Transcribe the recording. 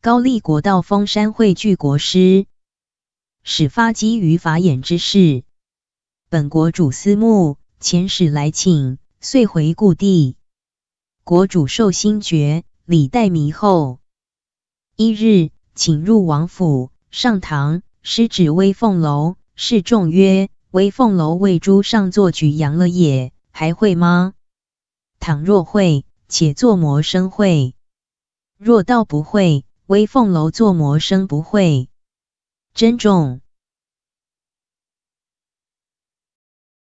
高丽国道封山汇聚国师，始发基于法眼之事。本国主思慕，遣使来请，遂回故地。国主受心觉礼待弥厚。一日，请入王府上堂，师指威凤楼，示众曰：“威凤楼为诸上座举扬了也，还会吗？倘若会，且作魔生会；若道不会。”微凤楼坐，魔生不会珍重。